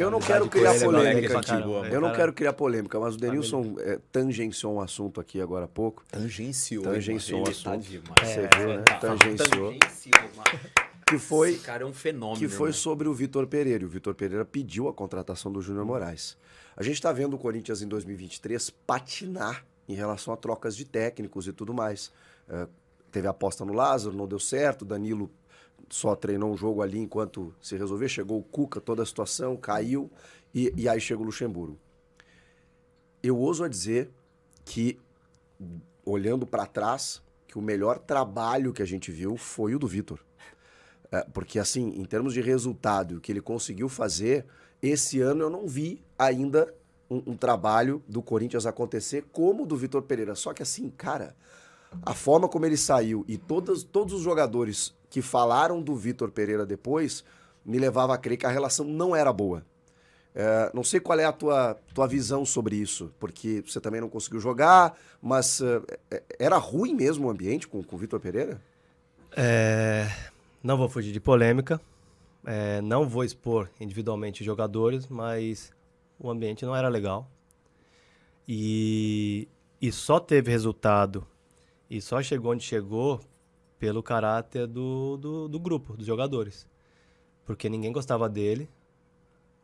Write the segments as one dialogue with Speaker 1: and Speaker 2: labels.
Speaker 1: Eu não quero criar é polêmica aqui. Eu não quero criar polêmica, mas o Denilson é, tangenciou um assunto aqui agora há pouco. Tangenciou. Tangenciou um tá assunto. Você é, viu, né? É, tá tangenciou. Que foi, Esse cara é um fenômeno. Que foi né? sobre o Vitor Pereira. O Vitor Pereira pediu a contratação do Júnior Moraes. A gente está vendo o Corinthians em 2023 patinar em relação a trocas de técnicos e tudo mais. Eh, teve aposta no Lázaro, não deu certo. Danilo só treinou um jogo ali enquanto se resolver. Chegou o Cuca, toda a situação, caiu, e, e aí chega o Luxemburgo. Eu ouso a dizer que, olhando para trás, que o melhor trabalho que a gente viu foi o do Vitor. É, porque, assim, em termos de resultado, o que ele conseguiu fazer, esse ano eu não vi ainda um, um trabalho do Corinthians acontecer como o do Vitor Pereira. Só que, assim, cara, a forma como ele saiu e todos, todos os jogadores que falaram do Vitor Pereira depois me levava a crer que a relação não era boa. É, não sei qual é a tua, tua visão sobre isso, porque você também não conseguiu jogar, mas é, é, era ruim mesmo o ambiente com, com o Vitor Pereira?
Speaker 2: É, não vou fugir de polêmica, é, não vou expor individualmente jogadores, mas o ambiente não era legal. E, e só teve resultado e só chegou onde chegou pelo caráter do, do, do grupo, dos jogadores. Porque ninguém gostava dele,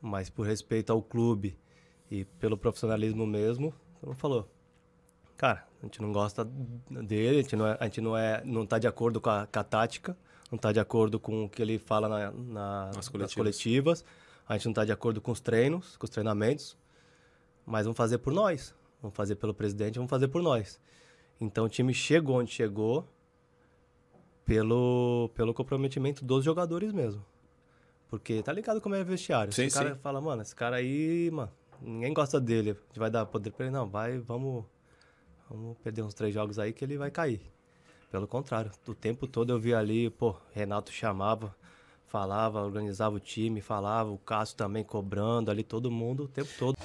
Speaker 2: mas por respeito ao clube e pelo profissionalismo mesmo, todo falou: cara, a gente não gosta dele, a gente não, é, a gente não, é, não tá de acordo com a, com a tática, não está de acordo com o que ele fala na, na nas, coletivas. nas, coletivas. a gente não está de acordo com os treinos, com os treinamentos, mas vamos fazer por nós, vamos fazer pelo presidente, vamos fazer por nós. Então o time chegou onde chegou pelo, pelo comprometimento dos jogadores mesmo. Porque tá ligado como é vestiário. Sim, o cara sim. fala, mano, esse cara aí, mano, ninguém gosta dele. A gente vai dar poder pra ele. Não, vai, vamos, vamos perder uns três jogos aí que ele vai cair. Pelo contrário, o tempo todo eu via ali, pô, Renato chamava, falava, organizava o time, falava, o Cássio também cobrando ali, todo mundo, o tempo todo.